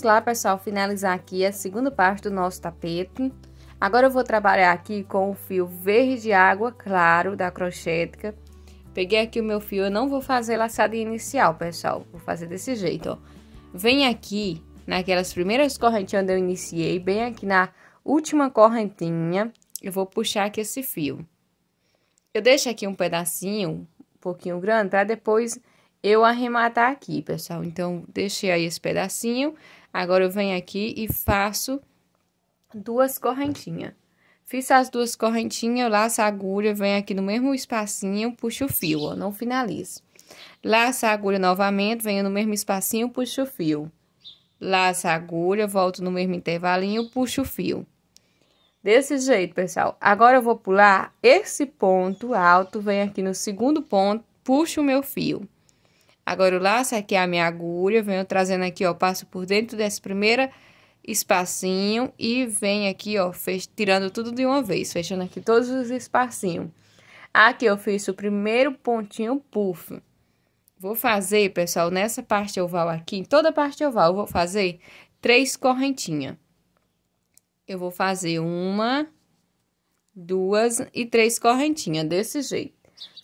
vamos lá, pessoal, finalizar aqui a segunda parte do nosso tapete. Agora eu vou trabalhar aqui com o fio verde água claro da crochética. Peguei aqui o meu fio, eu não vou fazer laçada inicial, pessoal. Vou fazer desse jeito, ó. Vem aqui naquelas primeiras correntinhas onde eu iniciei, bem aqui na última correntinha, eu vou puxar aqui esse fio. Eu deixo aqui um pedacinho, um pouquinho grande, para depois eu arrematar aqui, pessoal. Então, deixei aí esse pedacinho Agora eu venho aqui e faço duas correntinhas. Fiz as duas correntinhas, eu laço a agulha, venho aqui no mesmo espacinho, puxo o fio, ó, não finalizo. Laço a agulha novamente, venho no mesmo espacinho, puxo o fio. Laço a agulha, volto no mesmo intervalinho, puxo o fio. Desse jeito, pessoal. Agora eu vou pular esse ponto alto, venho aqui no segundo ponto, puxo o meu fio. Agora eu laço aqui é é a minha agulha, venho trazendo aqui, ó, passo por dentro desse primeiro espacinho e venho aqui, ó, fech... tirando tudo de uma vez, fechando aqui todos os espacinhos. Aqui eu fiz o primeiro pontinho puff. Vou fazer, pessoal, nessa parte oval aqui, em toda parte oval, eu vou fazer três correntinhas. Eu vou fazer uma, duas e três correntinhas, desse jeito.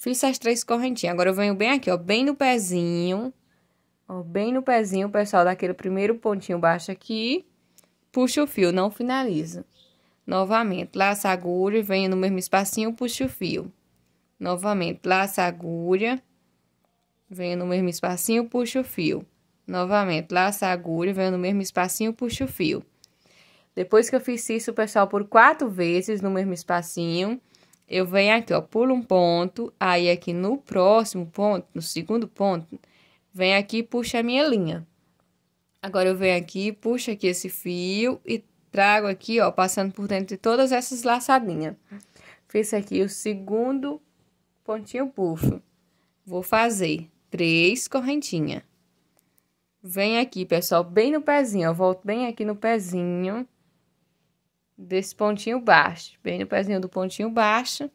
Fiz as três correntinhas. Agora eu venho bem aqui, ó, bem no pezinho. Ó, bem no pezinho, pessoal, daquele primeiro pontinho baixo aqui. Puxo o fio, não finalizo. Novamente, laça a agulha, venho no mesmo espacinho, puxo o fio. Novamente, laça a agulha, venho no mesmo espacinho, puxo o fio. Novamente, laça a agulha, venho no mesmo espacinho, puxo o fio. Depois que eu fiz isso, pessoal, por quatro vezes no mesmo espacinho, eu venho aqui, ó, pulo um ponto, aí aqui no próximo ponto, no segundo ponto, venho aqui e puxo a minha linha. Agora, eu venho aqui, puxo aqui esse fio e trago aqui, ó, passando por dentro de todas essas laçadinhas. Fiz aqui o segundo pontinho puxo. Vou fazer três correntinhas. Venho aqui, pessoal, bem no pezinho, ó, volto bem aqui no pezinho desse pontinho baixo, bem no pezinho do pontinho baixo,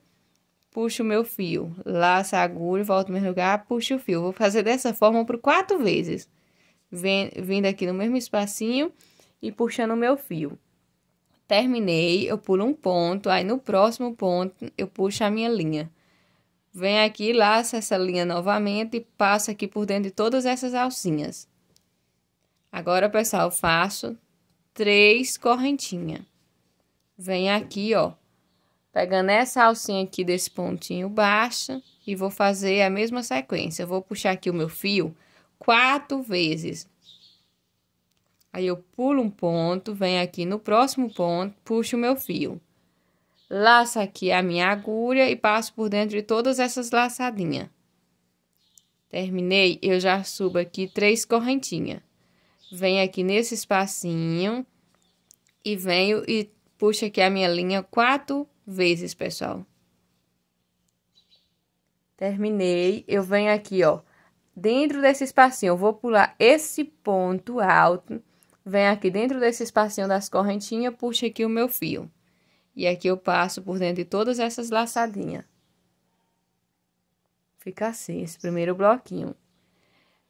puxo o meu fio, laço a agulha, volto no mesmo lugar, puxo o fio. Vou fazer dessa forma por quatro vezes, vindo aqui no mesmo espacinho e puxando o meu fio. Terminei, eu pulo um ponto, aí no próximo ponto eu puxo a minha linha. Venho aqui, laço essa linha novamente e passo aqui por dentro de todas essas alcinhas. Agora, pessoal, faço três correntinhas. Vem aqui, ó. Pegando essa alcinha aqui desse pontinho baixo e vou fazer a mesma sequência. Eu vou puxar aqui o meu fio quatro vezes. Aí eu pulo um ponto, venho aqui no próximo ponto, puxo o meu fio. Laço aqui a minha agulha e passo por dentro de todas essas laçadinhas. Terminei, eu já subo aqui três correntinhas. Venho aqui nesse espacinho e venho e puxa aqui a minha linha quatro vezes, pessoal. Terminei, eu venho aqui, ó, dentro desse espacinho, eu vou pular esse ponto alto, venho aqui dentro desse espacinho das correntinhas, puxo aqui o meu fio. E aqui eu passo por dentro de todas essas laçadinhas. Fica assim, esse primeiro bloquinho.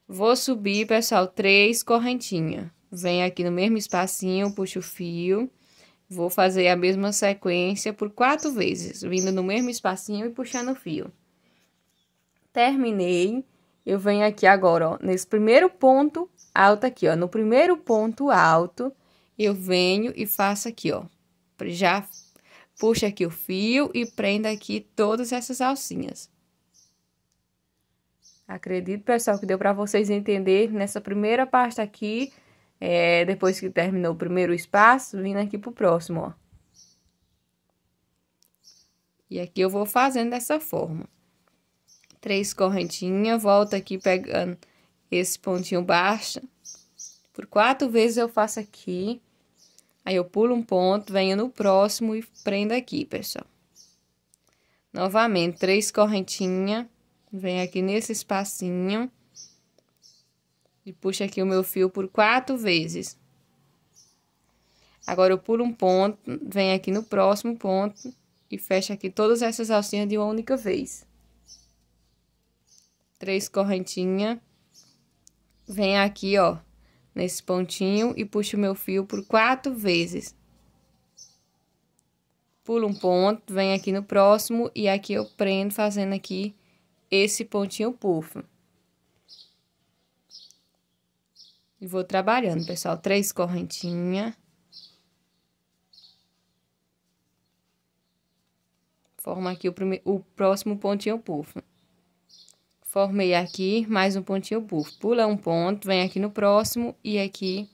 Vou subir, pessoal, três correntinhas. Venho aqui no mesmo espacinho, puxo o fio Vou fazer a mesma sequência por quatro vezes, vindo no mesmo espacinho e puxando o fio. Terminei, eu venho aqui agora, ó, nesse primeiro ponto alto aqui, ó, no primeiro ponto alto, eu venho e faço aqui, ó, já puxo aqui o fio e prendo aqui todas essas alcinhas. Acredito, pessoal, que deu para vocês entender nessa primeira parte aqui é, depois que terminou o primeiro espaço, vindo aqui pro próximo, ó. E aqui eu vou fazendo dessa forma. Três correntinhas, volto aqui pegando esse pontinho baixo. Por quatro vezes eu faço aqui. Aí eu pulo um ponto, venho no próximo e prendo aqui, pessoal. Novamente, três correntinhas. Venho aqui nesse espacinho. E puxo aqui o meu fio por quatro vezes. Agora, eu pulo um ponto, venho aqui no próximo ponto e fecho aqui todas essas alcinhas de uma única vez. Três correntinhas. Venho aqui, ó, nesse pontinho e puxo o meu fio por quatro vezes. Pulo um ponto, venho aqui no próximo e aqui eu prendo fazendo aqui esse pontinho puff. E vou trabalhando, pessoal. Três correntinhas. Forma aqui o, primeiro, o próximo pontinho puff. Formei aqui mais um pontinho puff. Pula um ponto, vem aqui no próximo e aqui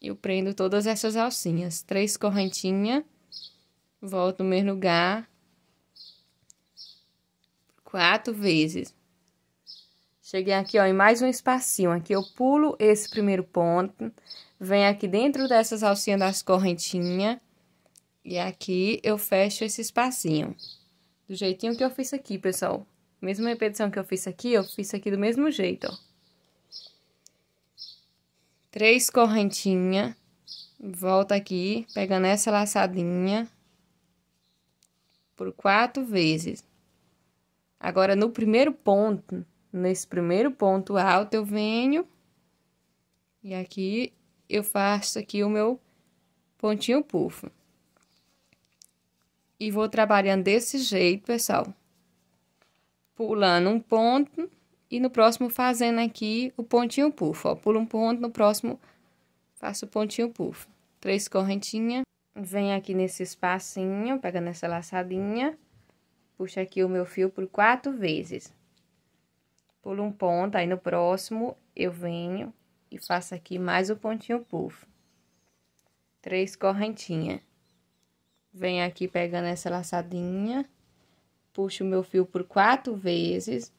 eu prendo todas essas alcinhas. Três correntinhas. Volto no mesmo lugar. Quatro vezes. Cheguei aqui, ó, em mais um espacinho. Aqui eu pulo esse primeiro ponto. Venho aqui dentro dessas alcinhas das correntinhas. E aqui eu fecho esse espacinho. Do jeitinho que eu fiz aqui, pessoal. Mesma repetição que eu fiz aqui, eu fiz aqui do mesmo jeito, ó. Três correntinhas. Volta aqui, pegando essa laçadinha. Por quatro vezes. Agora, no primeiro ponto, Nesse primeiro ponto alto eu venho e aqui eu faço aqui o meu pontinho puff. E vou trabalhando desse jeito, pessoal. Pulando um ponto e no próximo fazendo aqui o pontinho puff, ó. Pulo um ponto, no próximo faço o pontinho puff. Três correntinhas. Venho aqui nesse espacinho, pegando essa laçadinha. Puxo aqui o meu fio por quatro vezes pulo um ponto, aí no próximo eu venho e faço aqui mais um pontinho puff. Três correntinhas. Venho aqui pegando essa laçadinha, puxo o meu fio por quatro vezes,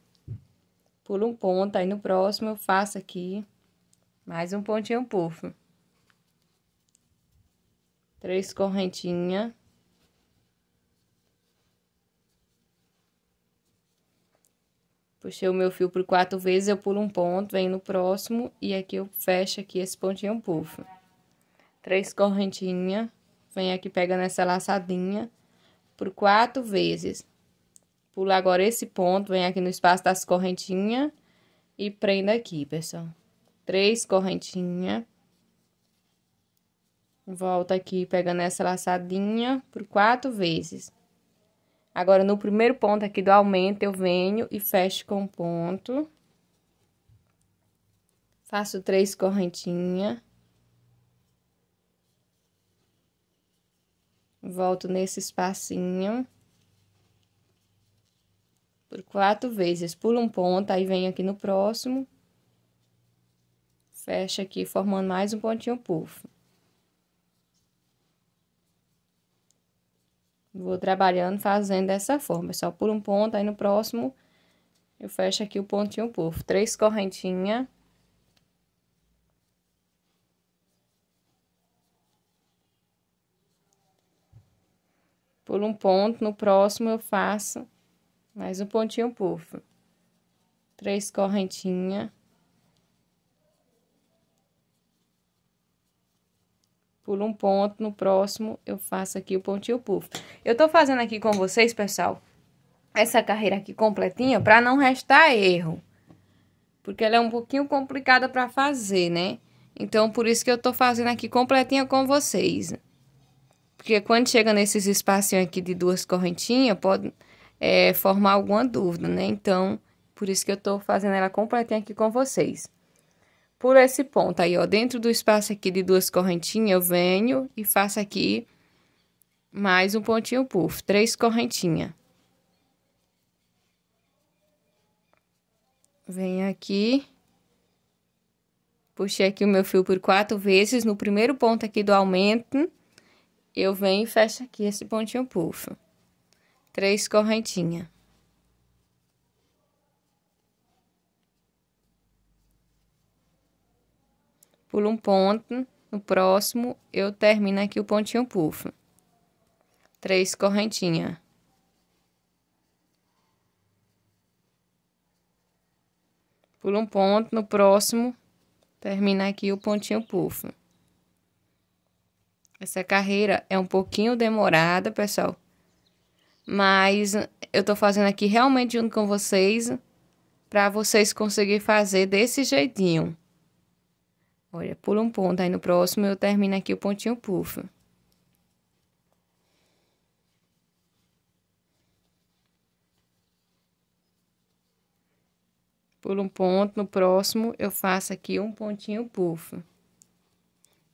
pulo um ponto, aí no próximo eu faço aqui mais um pontinho puff. Três correntinhas. Puxei o meu fio por quatro vezes, eu pulo um ponto, venho no próximo e aqui eu fecho aqui esse pontinho puff. Três correntinhas, vem aqui pegando essa laçadinha por quatro vezes. Pulo agora esse ponto, vem aqui no espaço das correntinhas e prendo aqui, pessoal. Três correntinhas. Volta aqui pegando essa laçadinha por quatro vezes. Agora, no primeiro ponto aqui do aumento, eu venho e fecho com ponto. Faço três correntinhas. Volto nesse espacinho. Por quatro vezes. Pulo um ponto, aí venho aqui no próximo. Fecha aqui, formando mais um pontinho puff. Vou trabalhando fazendo dessa forma, só por um ponto, aí no próximo eu fecho aqui o pontinho por Três correntinhas. Pulo um ponto, no próximo eu faço mais um pontinho puff. Três correntinhas. pulo um ponto, no próximo eu faço aqui o pontinho puff. Eu tô fazendo aqui com vocês, pessoal, essa carreira aqui completinha para não restar erro. Porque ela é um pouquinho complicada para fazer, né? Então, por isso que eu tô fazendo aqui completinha com vocês. Porque quando chega nesses espacinhos aqui de duas correntinhas, pode é, formar alguma dúvida, né? Então, por isso que eu tô fazendo ela completinha aqui com vocês por esse ponto aí, ó, dentro do espaço aqui de duas correntinhas, eu venho e faço aqui mais um pontinho puff, três correntinhas. Venho aqui, puxei aqui o meu fio por quatro vezes, no primeiro ponto aqui do aumento, eu venho e fecho aqui esse pontinho puff, três correntinhas. pulo um ponto, no próximo eu termino aqui o pontinho puff. Três correntinhas. Pulo um ponto, no próximo termina aqui o pontinho puff. Essa carreira é um pouquinho demorada, pessoal. Mas eu tô fazendo aqui realmente junto com vocês para vocês conseguirem fazer desse jeitinho. Olha, pula um ponto, aí no próximo eu termino aqui o pontinho puff. Pula um ponto, no próximo eu faço aqui um pontinho puff.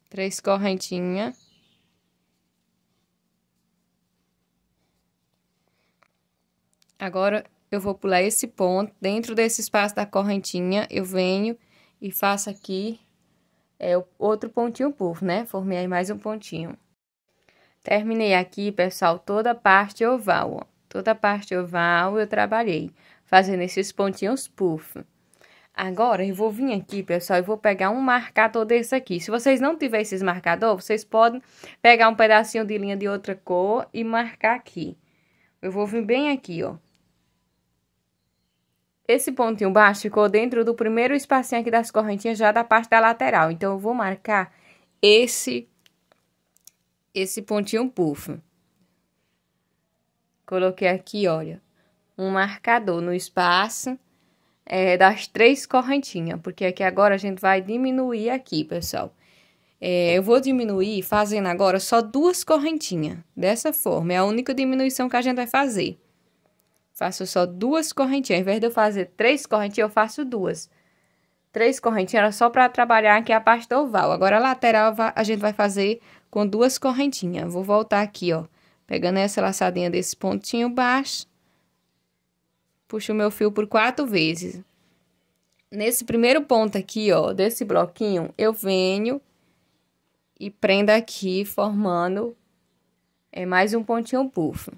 Três correntinhas. Agora, eu vou pular esse ponto. Dentro desse espaço da correntinha, eu venho e faço aqui é, outro pontinho puff, né? Formei aí mais um pontinho. Terminei aqui, pessoal, toda a parte oval, ó. Toda a parte oval eu trabalhei, fazendo esses pontinhos puff. Agora, eu vou vir aqui, pessoal, e vou pegar um marcador desse aqui. Se vocês não tiverem esses marcador, vocês podem pegar um pedacinho de linha de outra cor e marcar aqui. Eu vou vir bem aqui, ó. Esse pontinho baixo ficou dentro do primeiro espacinho aqui das correntinhas já da parte da lateral. Então, eu vou marcar esse, esse pontinho puff. Coloquei aqui, olha, um marcador no espaço é, das três correntinhas. Porque aqui agora a gente vai diminuir aqui, pessoal. É, eu vou diminuir fazendo agora só duas correntinhas. Dessa forma, é a única diminuição que a gente vai fazer. Faço só duas correntinhas. em vez de eu fazer três correntinhas, eu faço duas. Três correntinhas era só para trabalhar aqui é a parte do oval. Agora, a lateral a gente vai fazer com duas correntinhas. Vou voltar aqui, ó. Pegando essa laçadinha desse pontinho baixo. Puxo o meu fio por quatro vezes. Nesse primeiro ponto aqui, ó, desse bloquinho, eu venho e prendo aqui, formando é mais um pontinho puff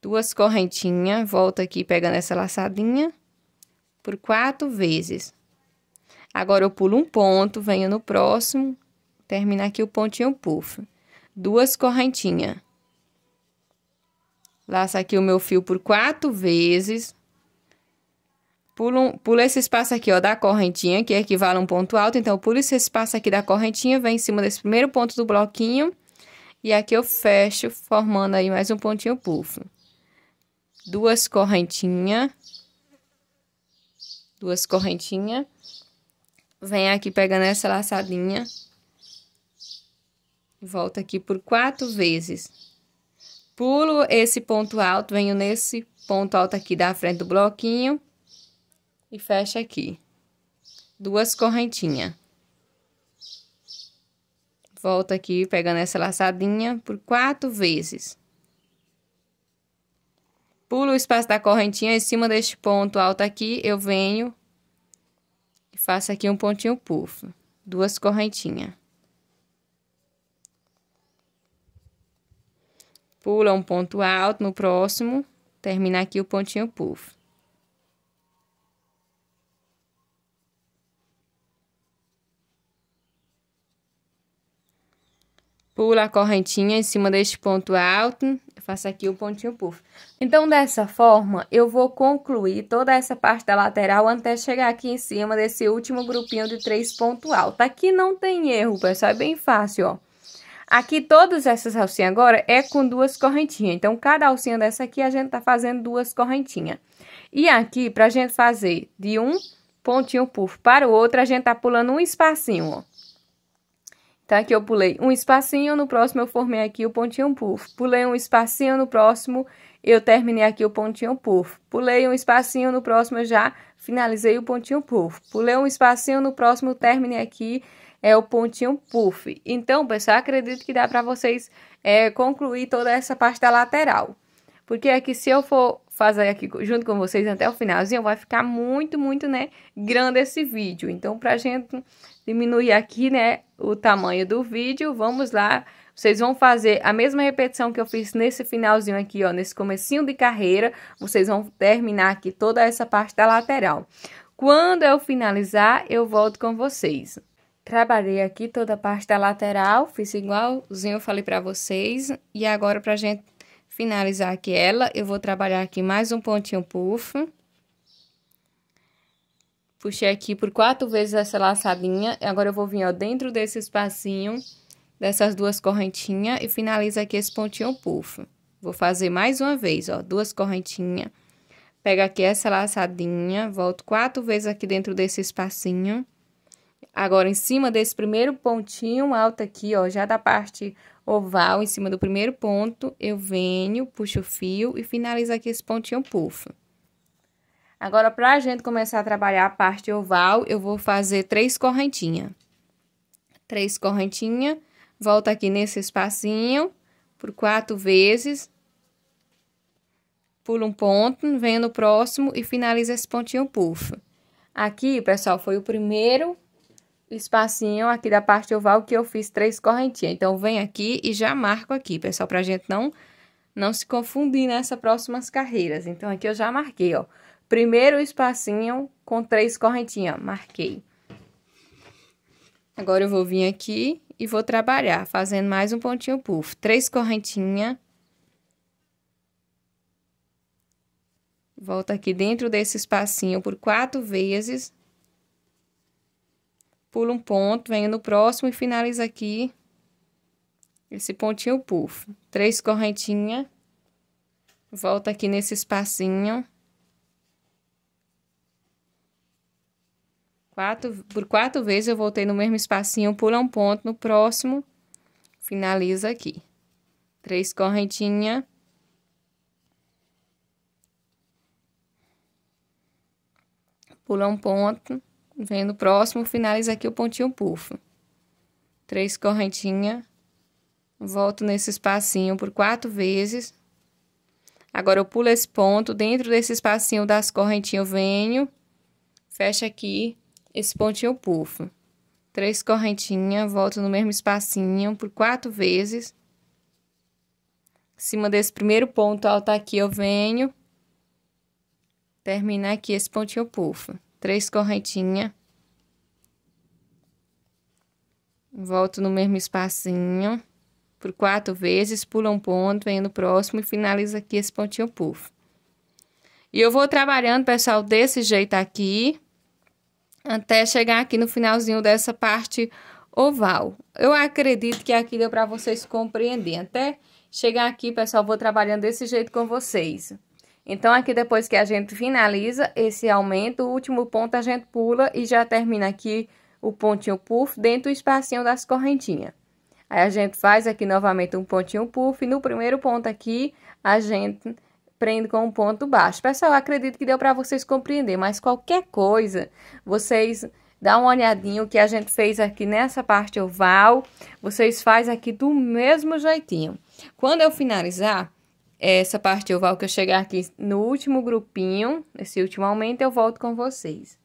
duas correntinhas, volta aqui pegando essa laçadinha por quatro vezes. Agora, eu pulo um ponto, venho no próximo, termina aqui o pontinho puff. Duas correntinhas. Laço aqui o meu fio por quatro vezes. Pulo, pulo esse espaço aqui, ó, da correntinha, que é equivale a um ponto alto. Então, pulo esse espaço aqui da correntinha, vem em cima desse primeiro ponto do bloquinho. E aqui eu fecho, formando aí mais um pontinho puff duas correntinhas, duas correntinhas, vem aqui pegando essa laçadinha, volta aqui por quatro vezes. Pulo esse ponto alto, venho nesse ponto alto aqui da frente do bloquinho e fecha aqui. Duas correntinhas. Volta aqui pegando essa laçadinha por quatro vezes pulo o espaço da correntinha em cima deste ponto alto aqui, eu venho e faço aqui um pontinho puff, duas correntinhas. Pula um ponto alto no próximo, termina aqui o pontinho puff. Pula a correntinha em cima deste ponto alto faço aqui o pontinho puff. Então, dessa forma, eu vou concluir toda essa parte da lateral até chegar aqui em cima desse último grupinho de três pontos alto. Tá? Aqui não tem erro, pessoal, é bem fácil, ó. Aqui, todas essas alcinhas agora é com duas correntinhas. Então, cada alcinha dessa aqui, a gente tá fazendo duas correntinhas. E aqui, pra gente fazer de um pontinho puff para o outro, a gente tá pulando um espacinho, ó tá? Que eu pulei um espacinho, no próximo eu formei aqui o pontinho puff. Pulei um espacinho, no próximo eu terminei aqui o pontinho puff. Pulei um espacinho, no próximo eu já finalizei o pontinho puff. Pulei um espacinho, no próximo terminei aqui é o pontinho puff. Então, pessoal, acredito que dá para vocês é, concluir toda essa parte da lateral. Porque aqui, é se eu for fazer aqui junto com vocês até o finalzinho, vai ficar muito, muito, né, grande esse vídeo. Então, pra gente diminuir aqui, né, o tamanho do vídeo. Vamos lá. Vocês vão fazer a mesma repetição que eu fiz nesse finalzinho aqui, ó, nesse comecinho de carreira. Vocês vão terminar aqui toda essa parte da lateral. Quando eu finalizar, eu volto com vocês. Trabalhei aqui toda a parte da lateral, fiz igualzinho eu falei pra vocês. E agora, pra gente finalizar aqui ela, eu vou trabalhar aqui mais um pontinho puff. Puxei aqui por quatro vezes essa laçadinha. Agora eu vou vir, ó, dentro desse espacinho, dessas duas correntinhas, e finalizo aqui esse pontinho puff. Vou fazer mais uma vez, ó, duas correntinhas. Pego aqui essa laçadinha, volto quatro vezes aqui dentro desse espacinho. Agora, em cima desse primeiro pontinho alto aqui, ó, já da parte oval, em cima do primeiro ponto, eu venho, puxo o fio e finalizo aqui esse pontinho puff. Agora, para a gente começar a trabalhar a parte oval, eu vou fazer três correntinhas. Três correntinhas, volta aqui nesse espacinho por quatro vezes, pula um ponto, vem no próximo e finaliza esse pontinho puff. Aqui, pessoal, foi o primeiro espacinho aqui da parte oval que eu fiz três correntinhas. Então, vem aqui e já marco aqui, pessoal, pra gente não, não se confundir nessas próximas carreiras. Então, aqui eu já marquei, ó. Primeiro espacinho com três correntinhas, marquei. Agora eu vou vir aqui e vou trabalhar, fazendo mais um pontinho puff. Três correntinhas. Volta aqui dentro desse espacinho por quatro vezes. Pula um ponto, venho no próximo e finaliza aqui esse pontinho puff. Três correntinhas. Volta aqui nesse espacinho. Quatro, por quatro vezes eu voltei no mesmo espacinho, pula um ponto no próximo, finaliza aqui. Três correntinha. Pula um ponto, vem no próximo, finaliza aqui o pontinho puff. Três correntinha. Volto nesse espacinho por quatro vezes. Agora eu pulo esse ponto, dentro desse espacinho das correntinhas eu venho, fecho aqui, esponte eu pufo. Três correntinhas, volto no mesmo espacinho por quatro vezes. Em cima desse primeiro ponto alto aqui, eu venho terminar aqui esse pontinho pufo. Três correntinhas. Volto no mesmo espacinho por quatro vezes, pula um ponto, venho no próximo e finaliza aqui esse pontinho pufo. E eu vou trabalhando, pessoal, desse jeito aqui até chegar aqui no finalzinho dessa parte oval. Eu acredito que aqui deu para vocês compreenderem. Até chegar aqui, pessoal, vou trabalhando desse jeito com vocês. Então, aqui depois que a gente finaliza esse aumento, o último ponto a gente pula e já termina aqui o pontinho puff dentro do espacinho das correntinhas. Aí, a gente faz aqui novamente um pontinho puff. e No primeiro ponto aqui, a gente prendo com um ponto baixo. Pessoal, acredito que deu para vocês compreender, mas qualquer coisa, vocês dá uma olhadinha o que a gente fez aqui nessa parte oval, vocês fazem aqui do mesmo jeitinho. Quando eu finalizar essa parte oval, que eu chegar aqui no último grupinho, esse último aumento, eu volto com vocês.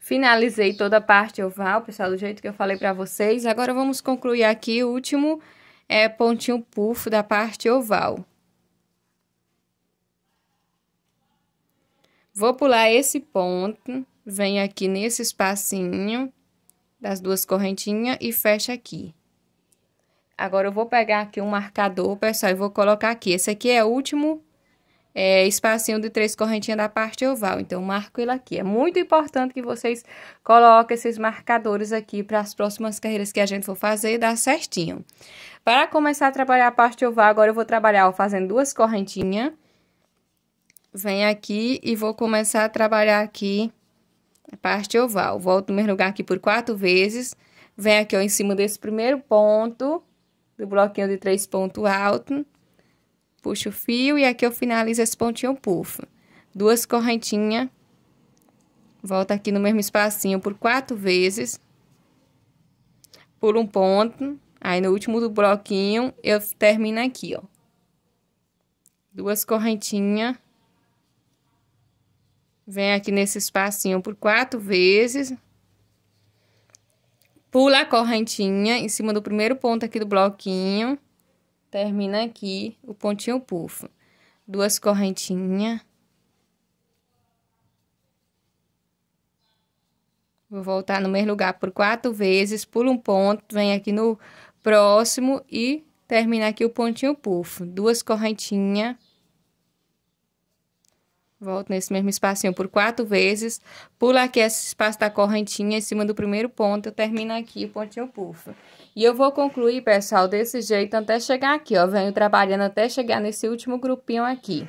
Finalizei toda a parte oval, pessoal, do jeito que eu falei pra vocês. Agora, vamos concluir aqui o último é, pontinho puff da parte oval. Vou pular esse ponto, venho aqui nesse espacinho das duas correntinhas e fecho aqui. Agora, eu vou pegar aqui um marcador, pessoal, e vou colocar aqui. Esse aqui é o último é, espacinho de três correntinhas da parte oval. Então, marco ele aqui. É muito importante que vocês coloquem esses marcadores aqui para as próximas carreiras que a gente for fazer dar certinho. Para começar a trabalhar a parte oval, agora eu vou trabalhar ó, fazendo duas correntinhas venho aqui e vou começar a trabalhar aqui a parte oval. Volto no mesmo lugar aqui por quatro vezes. Venho aqui, ó, em cima desse primeiro ponto do bloquinho de três pontos alto. Puxo o fio e aqui eu finalizo esse pontinho puff. Duas correntinhas. Volto aqui no mesmo espacinho por quatro vezes. por um ponto. Aí, no último do bloquinho, eu termino aqui, ó. Duas correntinhas. Vem aqui nesse espacinho por quatro vezes. Pula a correntinha em cima do primeiro ponto aqui do bloquinho. Termina aqui o pontinho puff. Duas correntinhas. Vou voltar no mesmo lugar por quatro vezes, pula um ponto, vem aqui no próximo e termina aqui o pontinho puff. Duas correntinhas. Volto nesse mesmo espacinho por quatro vezes. Pula aqui esse espaço da correntinha em cima do primeiro ponto. Eu termino aqui o pontinho puff. E eu vou concluir, pessoal, desse jeito até chegar aqui, ó. Venho trabalhando até chegar nesse último grupinho aqui.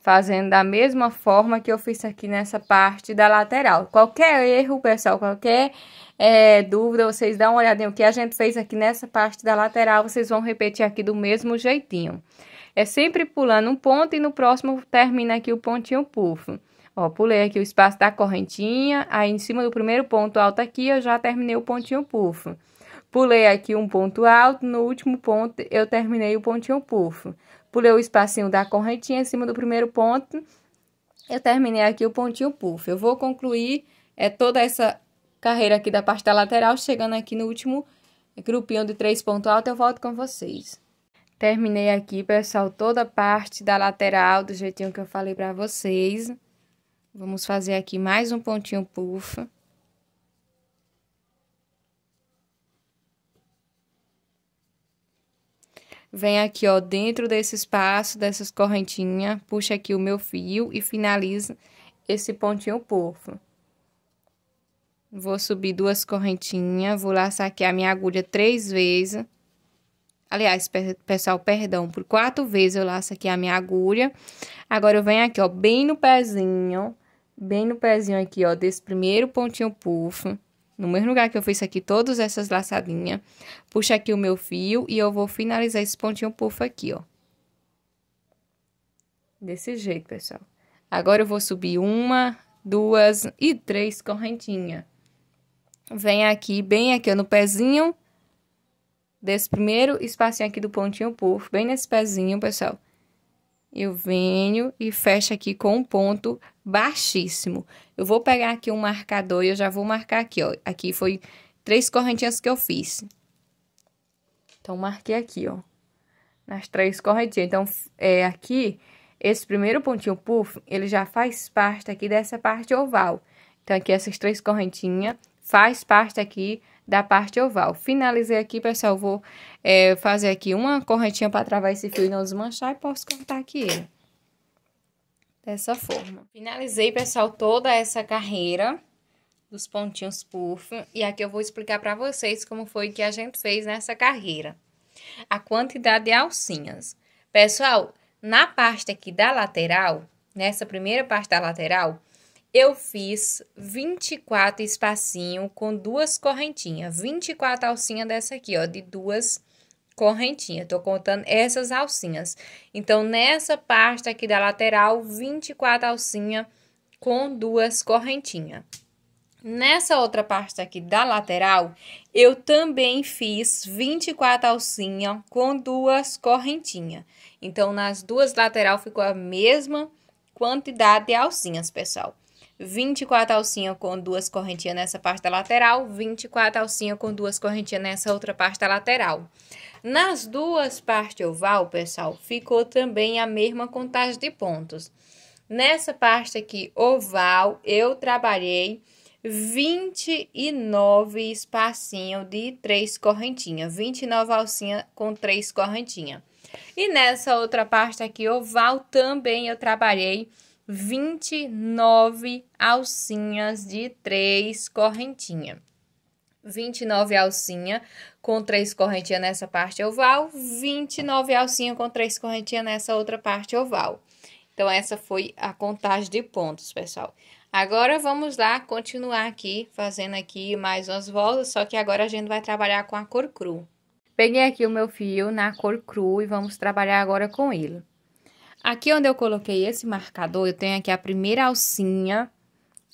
Fazendo da mesma forma que eu fiz aqui nessa parte da lateral. Qualquer erro, pessoal, qualquer é, dúvida, vocês dão uma olhadinha o que a gente fez aqui nessa parte da lateral. Vocês vão repetir aqui do mesmo jeitinho. É sempre pulando um ponto e no próximo termina aqui o pontinho puff. Ó, pulei aqui o espaço da correntinha, aí em cima do primeiro ponto alto aqui eu já terminei o pontinho puff. Pulei aqui um ponto alto, no último ponto eu terminei o pontinho puff. Pulei o espacinho da correntinha em cima do primeiro ponto, eu terminei aqui o pontinho puff. Eu vou concluir é, toda essa carreira aqui da parte da lateral, chegando aqui no último grupinho de três pontos altos, eu volto com vocês. Terminei aqui, pessoal, toda a parte da lateral do jeitinho que eu falei pra vocês. Vamos fazer aqui mais um pontinho puff. Vem aqui, ó, dentro desse espaço, dessas correntinhas, puxa aqui o meu fio e finaliza esse pontinho puff. Vou subir duas correntinhas, vou laçar aqui a minha agulha três vezes. Aliás, pessoal, perdão, por quatro vezes eu laço aqui a minha agulha. Agora eu venho aqui, ó, bem no pezinho, bem no pezinho aqui, ó, desse primeiro pontinho puff. No mesmo lugar que eu fiz aqui todas essas laçadinhas. Puxo aqui o meu fio e eu vou finalizar esse pontinho puff aqui, ó. Desse jeito, pessoal. Agora eu vou subir uma, duas e três correntinhas. Vem aqui, bem aqui, ó, no pezinho desse primeiro espacinho aqui do pontinho puff, bem nesse pezinho, pessoal. Eu venho e fecho aqui com um ponto baixíssimo. Eu vou pegar aqui um marcador e eu já vou marcar aqui, ó. Aqui foi três correntinhas que eu fiz. Então, marquei aqui, ó. Nas três correntinhas. Então, é aqui, esse primeiro pontinho puff, ele já faz parte aqui dessa parte oval. Então, aqui essas três correntinhas faz parte aqui da parte oval. Finalizei aqui, pessoal, vou é, fazer aqui uma correntinha para travar esse fio e não desmanchar e posso cortar aqui ele. Dessa forma. Finalizei, pessoal, toda essa carreira dos pontinhos puff. E aqui eu vou explicar para vocês como foi que a gente fez nessa carreira. A quantidade de alcinhas. Pessoal, na parte aqui da lateral, nessa primeira parte da lateral, eu fiz 24 espacinho com duas correntinhas, 24 alcinhas dessa aqui, ó, de duas correntinhas. Tô contando essas alcinhas. Então, nessa parte aqui da lateral, 24 alcinhas com duas correntinhas. Nessa outra parte aqui da lateral, eu também fiz 24 alcinha com duas correntinhas. Então, nas duas lateral ficou a mesma quantidade de alcinhas, pessoal. 24 alcinha com duas correntinhas nessa parte da lateral, 24 alcinha com duas correntinhas nessa outra parte da lateral. Nas duas partes oval, pessoal, ficou também a mesma contagem de pontos. Nessa parte aqui oval, eu trabalhei 29 espacinhos de três correntinhas, 29 alcinha com três correntinhas. E nessa outra parte aqui oval também eu trabalhei 29 alcinhas de três correntinhas. 29 alcinha com três correntinhas nessa parte oval, 29 alcinha com três correntinhas nessa outra parte oval. Então, essa foi a contagem de pontos, pessoal. Agora, vamos lá continuar aqui, fazendo aqui mais umas voltas, só que agora a gente vai trabalhar com a cor cru. Peguei aqui o meu fio na cor cru e vamos trabalhar agora com ele. Aqui onde eu coloquei esse marcador, eu tenho aqui a primeira alcinha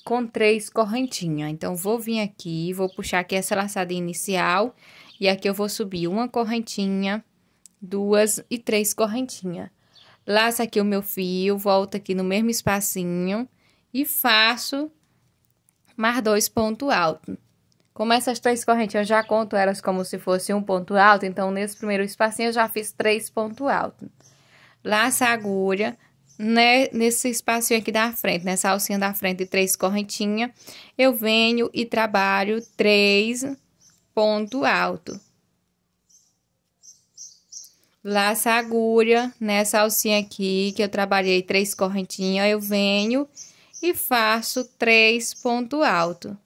com três correntinhas. Então, vou vir aqui, vou puxar aqui essa laçada inicial e aqui eu vou subir uma correntinha, duas e três correntinhas. Laço aqui o meu fio, volto aqui no mesmo espacinho e faço mais dois pontos altos. Como essas três correntinhas, eu já conto elas como se fosse um ponto alto, então, nesse primeiro espacinho, eu já fiz três pontos altos laça a agulha né, nesse espacinho aqui da frente, nessa né, alcinha da frente de três correntinhas, eu venho e trabalho três ponto alto. Laça a agulha nessa né, alcinha aqui, que eu trabalhei três correntinhas, eu venho e faço três ponto alto.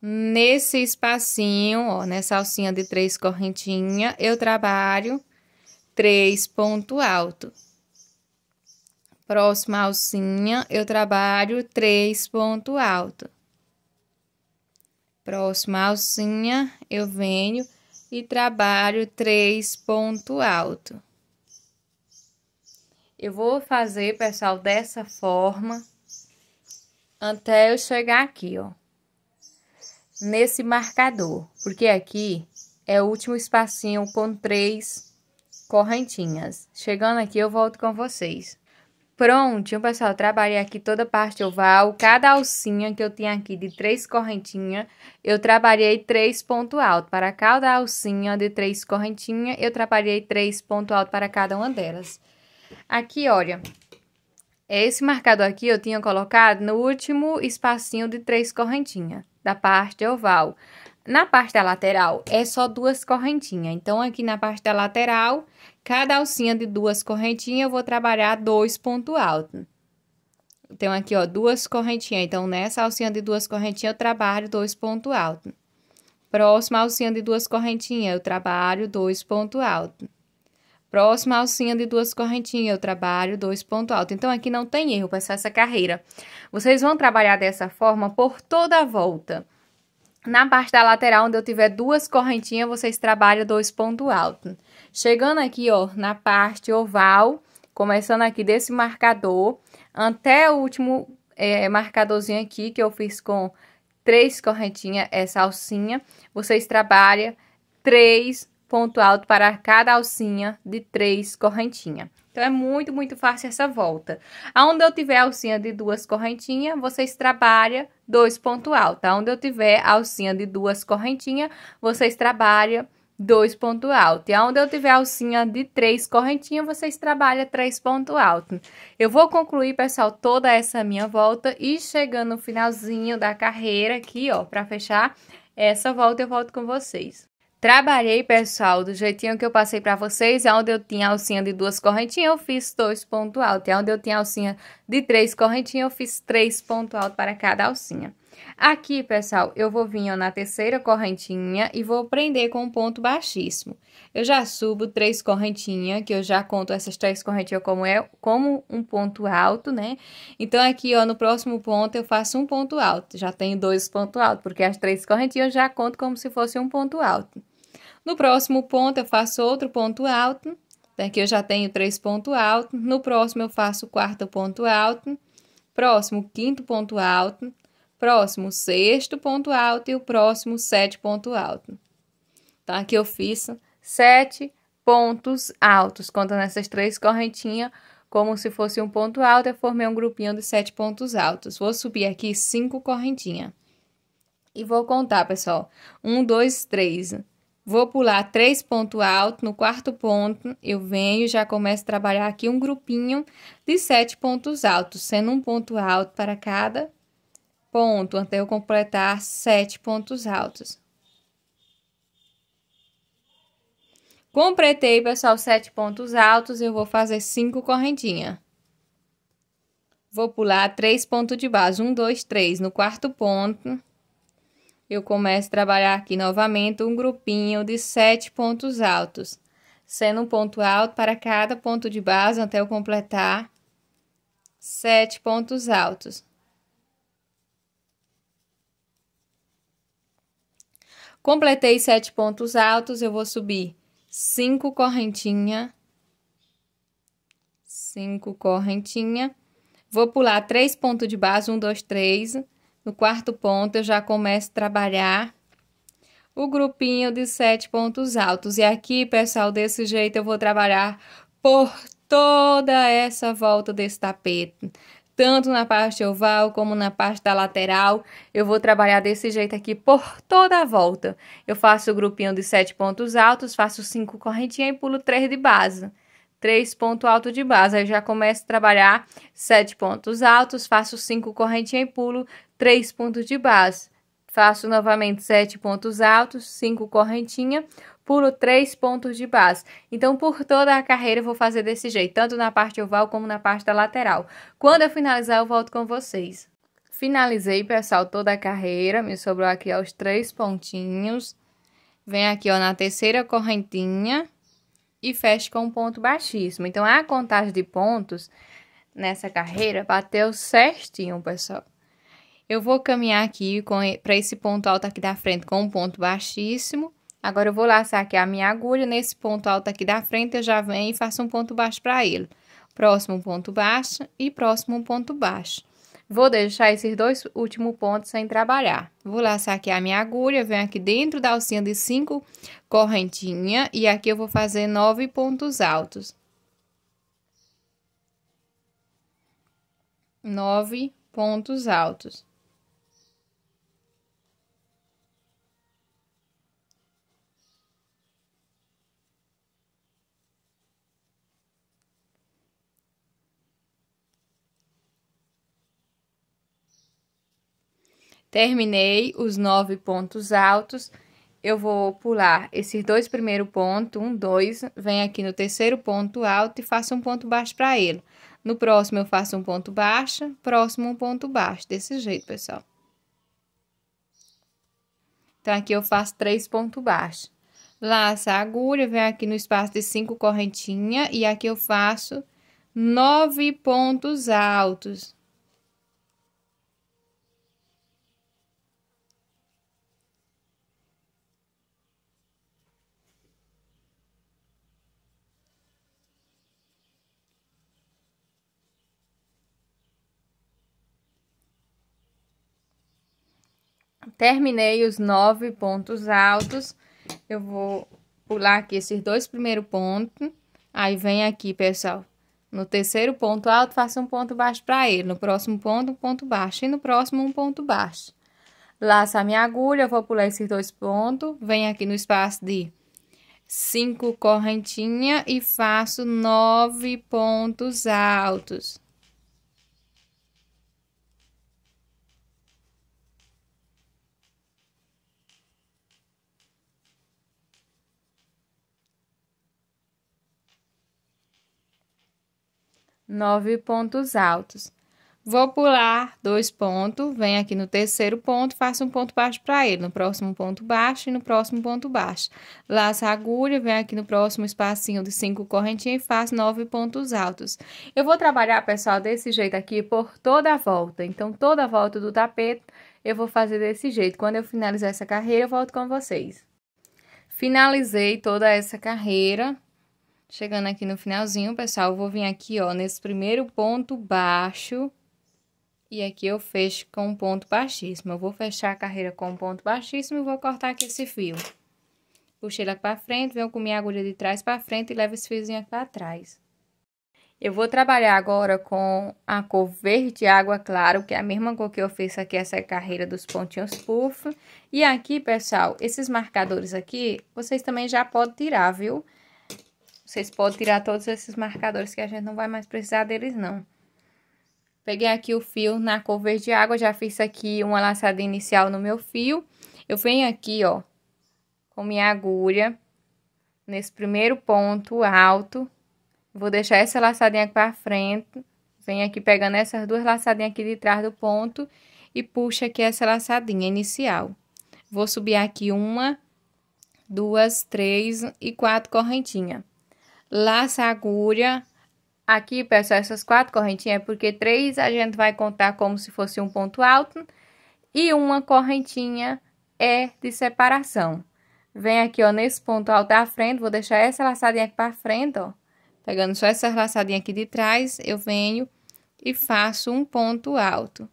Nesse espacinho, ó, nessa né, alcinha de três correntinhas, eu trabalho três ponto alto. Próxima alcinha, eu trabalho três ponto alto. Próxima alcinha, eu venho e trabalho três ponto alto. Eu vou fazer, pessoal, dessa forma até eu chegar aqui, ó nesse marcador, porque aqui é o último espacinho com três correntinhas. Chegando aqui, eu volto com vocês. Prontinho, pessoal, trabalhei aqui toda a parte oval, cada alcinha que eu tinha aqui de três correntinhas, eu trabalhei três ponto alto. Para cada alcinha de três correntinhas, eu trabalhei três ponto alto para cada uma delas. Aqui, olha, esse marcador aqui eu tinha colocado no último espacinho de três correntinhas da parte oval. Na parte da lateral é só duas correntinhas. Então, aqui na parte da lateral, cada alcinha de duas correntinhas, eu vou trabalhar dois pontos altos. Então, aqui, ó, duas correntinhas. Então, nessa alcinha de duas correntinhas, eu trabalho dois pontos altos. Próxima alcinha de duas correntinhas, eu trabalho dois pontos altos. Próxima alcinha de duas correntinhas, eu trabalho dois ponto alto. Então, aqui não tem erro, para essa carreira. Vocês vão trabalhar dessa forma por toda a volta. Na parte da lateral, onde eu tiver duas correntinhas, vocês trabalham dois ponto alto. Chegando aqui, ó, na parte oval, começando aqui desse marcador, até o último é, marcadorzinho aqui, que eu fiz com três correntinhas, essa alcinha, vocês trabalham três ponto alto para cada alcinha de três correntinhas. Então, é muito, muito fácil essa volta. Aonde eu tiver alcinha de duas correntinhas, vocês trabalham dois ponto alto. Aonde eu tiver alcinha de duas correntinhas, vocês trabalham dois ponto alto. E aonde eu tiver alcinha de três correntinhas, vocês trabalham três ponto alto. Eu vou concluir, pessoal, toda essa minha volta e chegando no finalzinho da carreira aqui, ó, para fechar essa volta, eu volto com vocês. Trabalhei, pessoal, do jeitinho que eu passei para vocês, onde eu tinha alcinha de duas correntinhas, eu fiz dois pontos altos. E onde eu tinha alcinha de três correntinhas, eu fiz três pontos altos para cada alcinha. Aqui, pessoal, eu vou vir ó, na terceira correntinha e vou prender com um ponto baixíssimo. Eu já subo três correntinhas, que eu já conto essas três correntinhas como, é, como um ponto alto, né? Então, aqui, ó, no próximo ponto eu faço um ponto alto. Já tenho dois pontos altos, porque as três correntinhas eu já conto como se fosse um ponto alto. No próximo ponto eu faço outro ponto alto. Aqui né, eu já tenho três pontos altos. No próximo eu faço quarto ponto alto. Próximo, quinto ponto alto próximo sexto ponto alto e o próximo sete ponto alto. Tá? Aqui eu fiz sete pontos altos, contando essas três correntinhas como se fosse um ponto alto, eu formei um grupinho de sete pontos altos. Vou subir aqui cinco correntinhas. E vou contar, pessoal. Um, dois, três. Vou pular três pontos altos. No quarto ponto, eu venho já começo a trabalhar aqui um grupinho de sete pontos altos, sendo um ponto alto para cada ponto até eu completar sete pontos altos. Completei, pessoal, sete pontos altos, eu vou fazer cinco correntinhas. Vou pular três pontos de base, um, dois, três. No quarto ponto, eu começo a trabalhar aqui novamente um grupinho de sete pontos altos, sendo um ponto alto para cada ponto de base até eu completar sete pontos altos. Completei sete pontos altos, eu vou subir cinco correntinha, cinco correntinha. Vou pular três pontos de base, um, dois, três. No quarto ponto, eu já começo a trabalhar o grupinho de sete pontos altos. E aqui, pessoal, desse jeito eu vou trabalhar por toda essa volta desse tapete tanto na parte oval como na parte da lateral. Eu vou trabalhar desse jeito aqui por toda a volta. Eu faço o grupinho de sete pontos altos, faço cinco correntinhas e pulo três de base. Três pontos altos de base. Aí eu já começo a trabalhar sete pontos altos, faço cinco correntinhas e pulo três pontos de base. Faço novamente sete pontos altos, cinco correntinhas, pulo três pontos de base. Então, por toda a carreira, eu vou fazer desse jeito, tanto na parte oval como na parte da lateral. Quando eu finalizar, eu volto com vocês. Finalizei, pessoal, toda a carreira. Me sobrou aqui ó, os três pontinhos. Vem aqui, ó, na terceira correntinha e fecho com um ponto baixíssimo. Então, a contagem de pontos nessa carreira bateu certinho, pessoal. Eu vou caminhar aqui para esse ponto alto aqui da frente com um ponto baixíssimo Agora eu vou laçar aqui a minha agulha, nesse ponto alto aqui da frente eu já venho e faço um ponto baixo para ele. Próximo ponto baixo e próximo ponto baixo. Vou deixar esses dois últimos pontos sem trabalhar. Vou laçar aqui a minha agulha, venho aqui dentro da alcinha de cinco correntinha e aqui eu vou fazer nove pontos altos. Nove pontos altos. Terminei os nove pontos altos. Eu vou pular esses dois primeiro ponto, um, dois, venho aqui no terceiro ponto alto e faço um ponto baixo para ele. No próximo eu faço um ponto baixo, próximo um ponto baixo, desse jeito, pessoal. Então, aqui eu faço três pontos baixos. Laça a agulha, venho aqui no espaço de cinco correntinhas e aqui eu faço nove pontos altos. Terminei os nove pontos altos. Eu vou pular aqui esses dois primeiros pontos. Aí vem aqui, pessoal, no terceiro ponto alto, faço um ponto baixo para ele. No próximo ponto, um ponto baixo. E no próximo, um ponto baixo. Laço a minha agulha, vou pular esses dois pontos. Venho aqui no espaço de cinco correntinhas e faço nove pontos altos. nove pontos altos. Vou pular dois pontos, venho aqui no terceiro ponto, faço um ponto baixo para ele, no próximo ponto baixo e no próximo ponto baixo. Laço a agulha, venho aqui no próximo espacinho de cinco correntinhas e faço nove pontos altos. Eu vou trabalhar, pessoal, desse jeito aqui por toda a volta. Então, toda a volta do tapete, eu vou fazer desse jeito. Quando eu finalizar essa carreira, eu volto com vocês. Finalizei toda essa carreira, Chegando aqui no finalzinho, pessoal, eu vou vir aqui, ó, nesse primeiro ponto baixo. E aqui eu fecho com um ponto baixíssimo. Eu vou fechar a carreira com um ponto baixíssimo e vou cortar aqui esse fio. Puxei lá pra frente, venho com minha agulha de trás pra frente e levo esse fiozinho aqui pra trás. Eu vou trabalhar agora com a cor verde água claro, que é a mesma cor que eu fiz aqui, essa é carreira dos pontinhos puff. E aqui, pessoal, esses marcadores aqui, vocês também já podem tirar, viu? Viu? Vocês podem tirar todos esses marcadores que a gente não vai mais precisar deles, não. Peguei aqui o fio na cor verde água, já fiz aqui uma laçada inicial no meu fio. Eu venho aqui, ó, com minha agulha, nesse primeiro ponto alto. Vou deixar essa laçadinha aqui pra frente. Venho aqui pegando essas duas laçadinhas aqui de trás do ponto e puxa aqui essa laçadinha inicial. Vou subir aqui uma, duas, três e quatro correntinhas laça a agulha. Aqui, pessoal, essas quatro correntinhas, é porque três a gente vai contar como se fosse um ponto alto. E uma correntinha é de separação. Vem aqui, ó, nesse ponto alto da frente, vou deixar essa laçadinha aqui pra frente, ó. Pegando só essa laçadinha aqui de trás, eu venho e faço um ponto alto.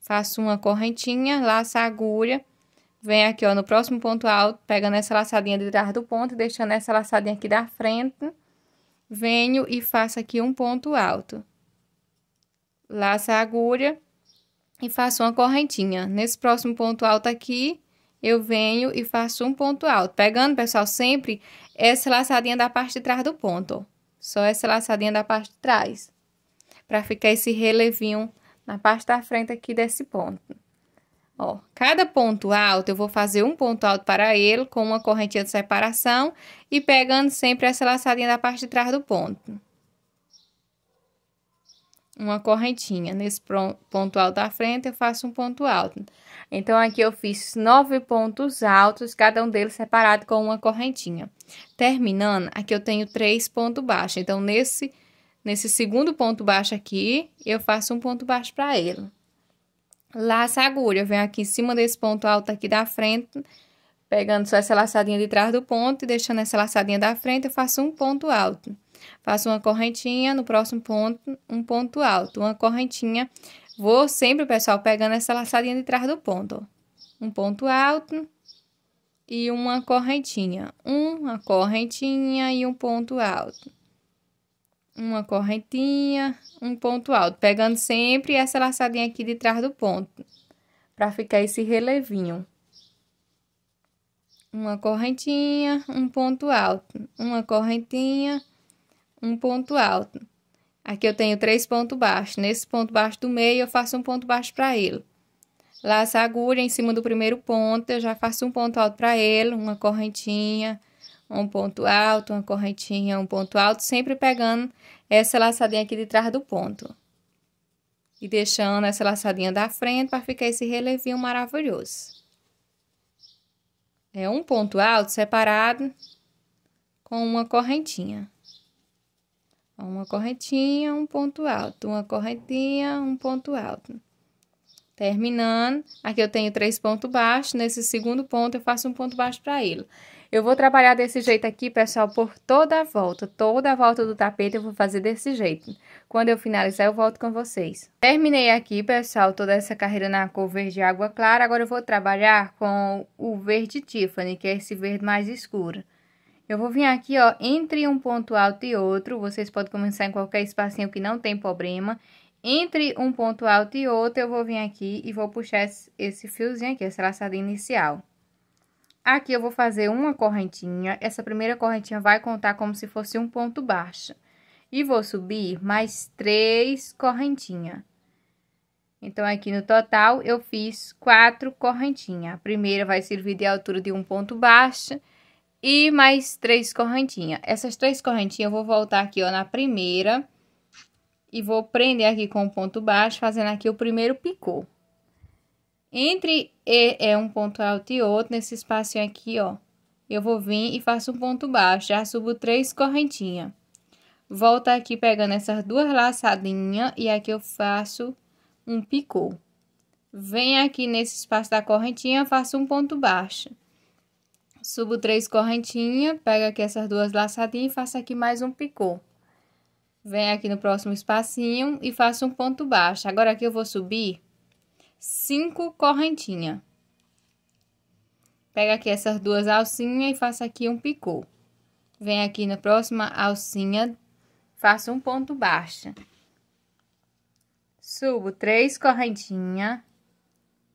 Faço uma correntinha, laço a agulha. Vem aqui, ó, no próximo ponto alto, pegando essa laçadinha de trás do ponto, deixando essa laçadinha aqui da frente venho e faço aqui um ponto alto. Laço a agulha e faço uma correntinha. Nesse próximo ponto alto aqui, eu venho e faço um ponto alto. Pegando, pessoal, sempre essa laçadinha da parte de trás do ponto, ó. Só essa laçadinha da parte de trás. Pra ficar esse relevinho na parte da frente aqui desse ponto. Ó, cada ponto alto, eu vou fazer um ponto alto para ele com uma correntinha de separação e pegando sempre essa laçadinha da parte de trás do ponto. Uma correntinha. Nesse ponto alto da frente, eu faço um ponto alto. Então, aqui eu fiz nove pontos altos, cada um deles separado com uma correntinha. Terminando, aqui eu tenho três pontos baixos. Então, nesse, nesse segundo ponto baixo aqui, eu faço um ponto baixo para ele laça a agulha. Venho aqui em cima desse ponto alto aqui da frente, pegando só essa laçadinha de trás do ponto e deixando essa laçadinha da frente, eu faço um ponto alto. Faço uma correntinha, no próximo ponto, um ponto alto, uma correntinha. Vou sempre, pessoal, pegando essa laçadinha de trás do ponto, ó. Um ponto alto e uma correntinha. Uma correntinha e um ponto alto uma correntinha, um ponto alto, pegando sempre essa laçadinha aqui de trás do ponto, para ficar esse relevinho. Uma correntinha, um ponto alto, uma correntinha, um ponto alto. Aqui eu tenho três pontos baixos, nesse ponto baixo do meio eu faço um ponto baixo para ele. Laço a agulha em cima do primeiro ponto, eu já faço um ponto alto para ele, uma correntinha, um ponto alto, uma correntinha, um ponto alto, sempre pegando essa laçadinha aqui de trás do ponto. E deixando essa laçadinha da frente para ficar esse relevinho maravilhoso. É um ponto alto separado com uma correntinha. Uma correntinha, um ponto alto, uma correntinha, um ponto alto. Terminando, aqui eu tenho três pontos baixos, nesse segundo ponto eu faço um ponto baixo para ele. Eu vou trabalhar desse jeito aqui, pessoal, por toda a volta. Toda a volta do tapete eu vou fazer desse jeito. Quando eu finalizar, eu volto com vocês. Terminei aqui, pessoal, toda essa carreira na cor verde água clara. Agora eu vou trabalhar com o verde Tiffany, que é esse verde mais escuro. Eu vou vir aqui, ó, entre um ponto alto e outro, vocês podem começar em qualquer espacinho que não tem problema. Entre um ponto alto e outro, eu vou vir aqui e vou puxar esse fiozinho aqui, essa laçada inicial. Aqui eu vou fazer uma correntinha, essa primeira correntinha vai contar como se fosse um ponto baixo. E vou subir mais três correntinhas. Então, aqui no total, eu fiz quatro correntinhas. A primeira vai servir de altura de um ponto baixo e mais três correntinhas. Essas três correntinhas, eu vou voltar aqui, ó, na primeira e vou prender aqui com o ponto baixo, fazendo aqui o primeiro picô. Entre é um ponto alto e outro, nesse espacinho aqui, ó, eu vou vir e faço um ponto baixo, já subo três correntinhas. Volto aqui pegando essas duas laçadinhas e aqui eu faço um picô. Vem aqui nesse espaço da correntinha, faço um ponto baixo. Subo três correntinhas, pego aqui essas duas laçadinhas e faço aqui mais um picô. Vem aqui no próximo espacinho e faço um ponto baixo. Agora aqui eu vou subir cinco correntinha. Pega aqui essas duas alcinhas e faça aqui um picô. Vem aqui na próxima alcinha, faça um ponto baixo. Subo três correntinha.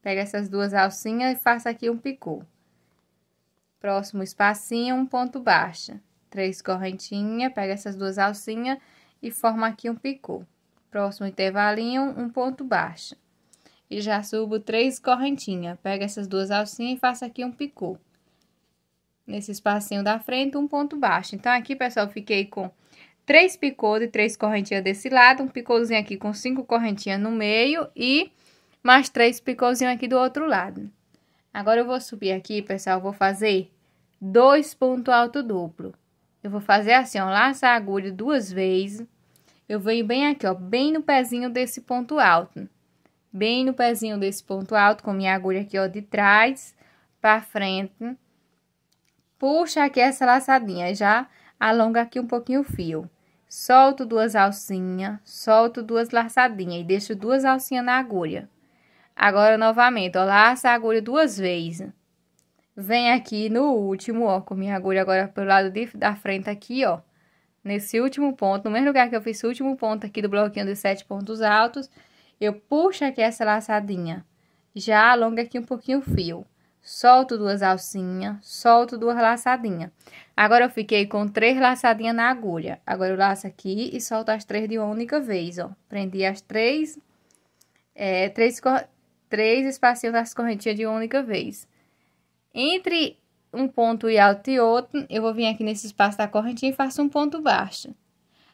Pega essas duas alcinhas e faça aqui um picô. Próximo espacinho, um ponto baixo. Três correntinha, pega essas duas alcinhas e forma aqui um picô. Próximo intervalinho, um ponto baixo e já subo três correntinhas. Pega essas duas alcinhas e faço aqui um picô. Nesse espacinho da frente, um ponto baixo. Então, aqui, pessoal, fiquei com três picôs e três correntinhas desse lado, um picôzinho aqui com cinco correntinhas no meio e mais três picôzinhos aqui do outro lado. Agora, eu vou subir aqui, pessoal, vou fazer dois ponto alto duplo. Eu vou fazer assim, ó, Laço a agulha duas vezes. Eu venho bem aqui, ó, bem no pezinho desse ponto alto bem no pezinho desse ponto alto, com minha agulha aqui, ó, de trás para frente. Puxa aqui essa laçadinha, já alonga aqui um pouquinho o fio. Solto duas alcinhas, solto duas laçadinhas e deixo duas alcinhas na agulha. Agora, novamente, ó, laço a agulha duas vezes. Vem aqui no último, ó, com minha agulha agora pro lado de, da frente aqui, ó. Nesse último ponto, no mesmo lugar que eu fiz o último ponto aqui do bloquinho dos sete pontos altos, eu puxo aqui essa laçadinha. Já alongo aqui um pouquinho o fio. Solto duas alcinhas, solto duas laçadinhas. Agora, eu fiquei com três laçadinhas na agulha. Agora, eu laço aqui e solto as três de uma única vez, ó. Prendi as três, é, três, três espacinhos das correntinhas de uma única vez. Entre um ponto alto e outro, eu vou vir aqui nesse espaço da correntinha e faço um ponto baixo.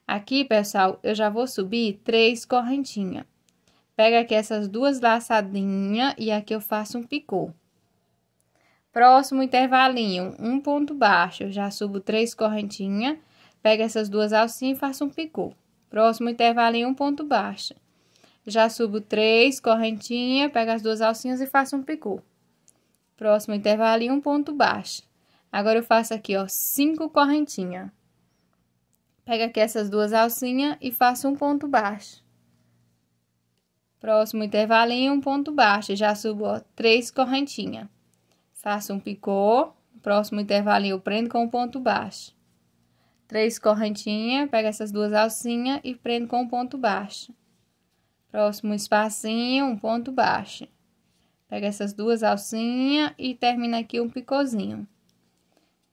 Aqui, pessoal, eu já vou subir três correntinhas. Pega aqui essas duas laçadinhas e aqui eu faço um picô. Próximo intervalinho, um ponto baixo, eu já subo três correntinhas, pega essas duas alcinhas e faço um picô. Próximo intervalinho, um ponto baixo. Já subo três correntinhas, pega as duas alcinhas e faço um picô. Próximo intervalinho, um ponto baixo. Agora, eu faço aqui, ó, cinco correntinhas. pega aqui essas duas alcinhas e faço um ponto baixo. Próximo intervalinho, um ponto baixo. Já subo ó, três correntinhas. Faço um picô. Próximo intervalinho, prendo com um ponto baixo. Três correntinhas, pego essas duas alcinhas e prendo com um ponto baixo. Próximo espacinho, um ponto baixo. Pega essas duas alcinhas e termina aqui um picôzinho.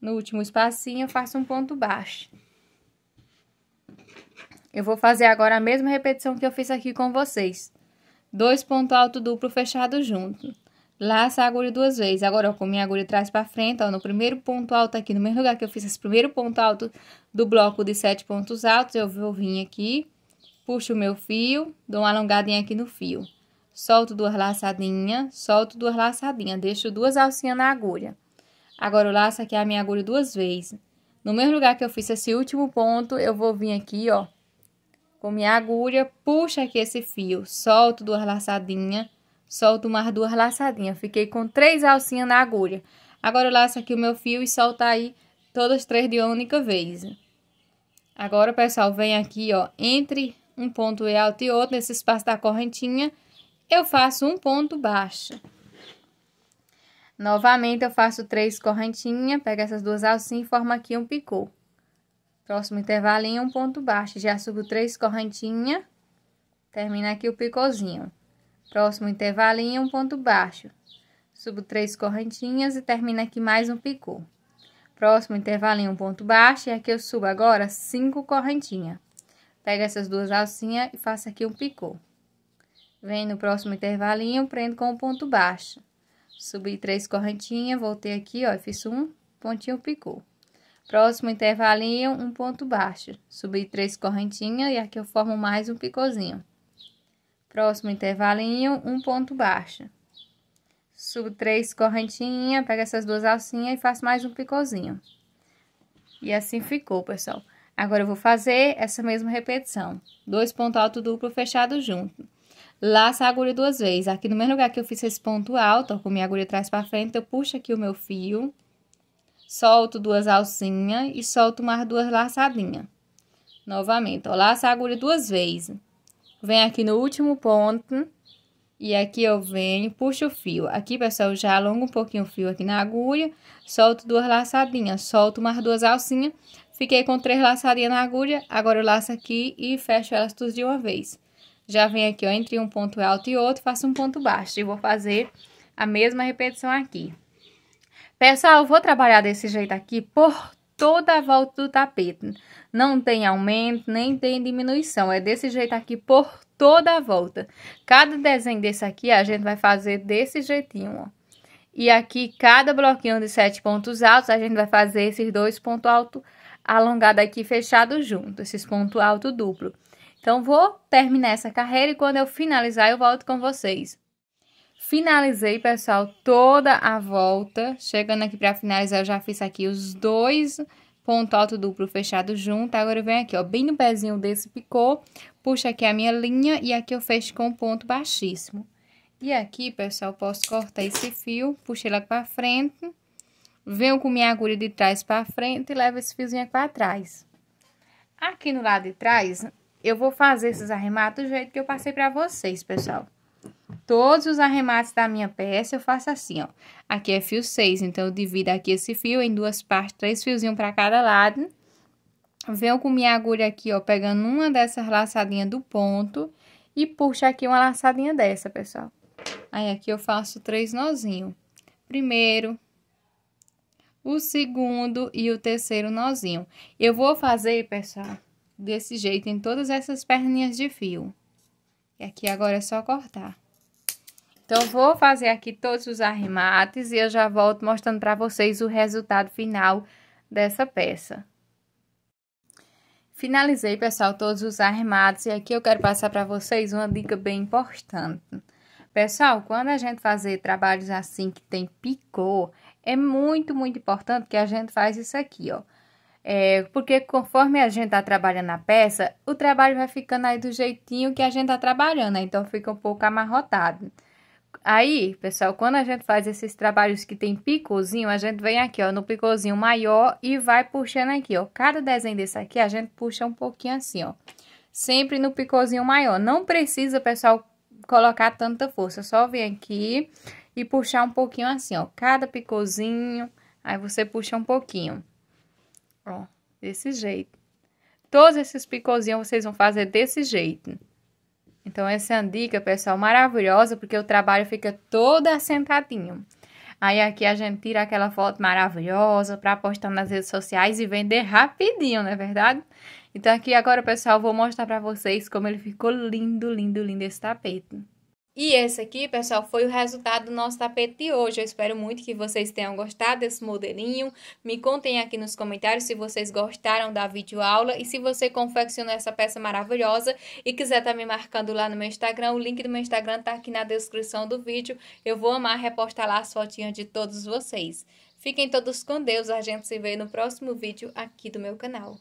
No último espacinho, faço um ponto baixo. Eu vou fazer agora a mesma repetição que eu fiz aqui com vocês. Dois ponto alto duplo fechado junto. Laça a agulha duas vezes. Agora, ó, com minha agulha trás para frente, ó, no primeiro ponto alto aqui, no mesmo lugar que eu fiz esse primeiro ponto alto do bloco de sete pontos altos, eu vou vir aqui, puxo o meu fio, dou uma alongadinha aqui no fio. Solto duas laçadinhas, solto duas laçadinhas, deixo duas alcinhas na agulha. Agora, eu laço aqui a minha agulha duas vezes. No mesmo lugar que eu fiz esse último ponto, eu vou vir aqui, ó, com minha agulha, puxa aqui esse fio, solto duas laçadinhas, solto mais duas laçadinhas. Fiquei com três alcinhas na agulha. Agora eu laço aqui o meu fio e solto aí todas três de uma única vez. Agora, pessoal, vem aqui, ó, entre um ponto e alto e outro, nesse espaço da correntinha, eu faço um ponto baixo. Novamente, eu faço três correntinhas, pego essas duas alcinhas e formo aqui um picô. Próximo intervalo um ponto baixo. Já subo três correntinhas. Termina aqui o picôzinho. Próximo intervalo um ponto baixo. Subo três correntinhas e termina aqui mais um picô. Próximo intervalo um ponto baixo. E aqui eu subo agora cinco correntinhas. pega essas duas alcinhas e faço aqui um picô. Vem no próximo intervalinho, prendo com o um ponto baixo. Subi três correntinhas, voltei aqui, ó, fiz um pontinho picô. Próximo intervalinho, um ponto baixo. Subi três correntinhas e aqui eu formo mais um picôzinho. Próximo intervalinho, um ponto baixo. Subo três correntinhas, pego essas duas alcinhas e faço mais um picôzinho. E assim ficou, pessoal. Agora eu vou fazer essa mesma repetição. Dois ponto alto duplo fechado junto. Laça a agulha duas vezes. Aqui no mesmo lugar que eu fiz esse ponto alto, ó, com minha agulha atrás para frente, eu puxo aqui o meu fio solto duas alcinhas e solto mais duas laçadinhas. Novamente, eu laço a agulha duas vezes. venho aqui no último ponto e aqui eu venho, puxo o fio. Aqui, pessoal, já alongo um pouquinho o fio aqui na agulha, solto duas laçadinhas, solto mais duas alcinhas. Fiquei com três laçadinhas na agulha, agora eu laço aqui e fecho elas tudo de uma vez. Já venho aqui, ó, entre um ponto alto e outro, faço um ponto baixo e vou fazer a mesma repetição aqui. Pessoal, vou trabalhar desse jeito aqui por toda a volta do tapete. Não tem aumento, nem tem diminuição. É desse jeito aqui por toda a volta. Cada desenho desse aqui, a gente vai fazer desse jeitinho, ó. E aqui, cada bloquinho de sete pontos altos, a gente vai fazer esses dois pontos altos alongados aqui fechados junto, esses pontos altos duplo. Então, vou terminar essa carreira e quando eu finalizar, eu volto com vocês. Finalizei, pessoal, toda a volta. Chegando aqui para finalizar, eu já fiz aqui os dois ponto alto duplo fechado junto. Agora eu venho aqui, ó, bem no pezinho desse picô, puxo aqui a minha linha e aqui eu fecho com um ponto baixíssimo. E aqui, pessoal, posso cortar esse fio, puxei lá para frente, venho com minha agulha de trás para frente e levo esse fiozinho para trás. Aqui no lado de trás, eu vou fazer esses arrematos do jeito que eu passei para vocês, pessoal todos os arremates da minha peça, eu faço assim, ó. Aqui é fio 6, então eu divido aqui esse fio em duas partes, três fiozinhos para cada lado. Venho com minha agulha aqui, ó, pegando uma dessas laçadinhas do ponto e puxo aqui uma laçadinha dessa, pessoal. Aí aqui eu faço três nozinhos. Primeiro, o segundo e o terceiro nozinho. Eu vou fazer, pessoal, desse jeito em todas essas perninhas de fio. E aqui agora é só cortar. Então, vou fazer aqui todos os arremates e eu já volto mostrando para vocês o resultado final dessa peça. Finalizei, pessoal, todos os arremates e aqui eu quero passar para vocês uma dica bem importante. Pessoal, quando a gente fazer trabalhos assim que tem picô, é muito, muito importante que a gente faz isso aqui, ó. É, porque conforme a gente tá trabalhando a peça, o trabalho vai ficando aí do jeitinho que a gente tá trabalhando, né? então fica um pouco amarrotado. Aí, pessoal, quando a gente faz esses trabalhos que tem picôzinho, a gente vem aqui, ó, no picôzinho maior e vai puxando aqui, ó. Cada desenho desse aqui, a gente puxa um pouquinho assim, ó. Sempre no picôzinho maior. Não precisa, pessoal, colocar tanta força. Só vem aqui e puxar um pouquinho assim, ó. Cada picôzinho, aí você puxa um pouquinho. Ó, desse jeito. Todos esses picôzinhos vocês vão fazer desse jeito. Então, essa é uma dica, pessoal, maravilhosa, porque o trabalho fica todo assentadinho. Aí aqui a gente tira aquela foto maravilhosa para postar nas redes sociais e vender rapidinho, não é verdade? Então aqui agora, pessoal, vou mostrar para vocês como ele ficou lindo, lindo, lindo esse tapete. E esse aqui, pessoal, foi o resultado do nosso tapete de hoje. Eu espero muito que vocês tenham gostado desse modelinho. Me contem aqui nos comentários se vocês gostaram da videoaula e se você confeccionou essa peça maravilhosa e quiser estar tá me marcando lá no meu Instagram, o link do meu Instagram tá aqui na descrição do vídeo. Eu vou amar repostar lá as fotinhas de todos vocês. Fiquem todos com Deus, a gente se vê no próximo vídeo aqui do meu canal.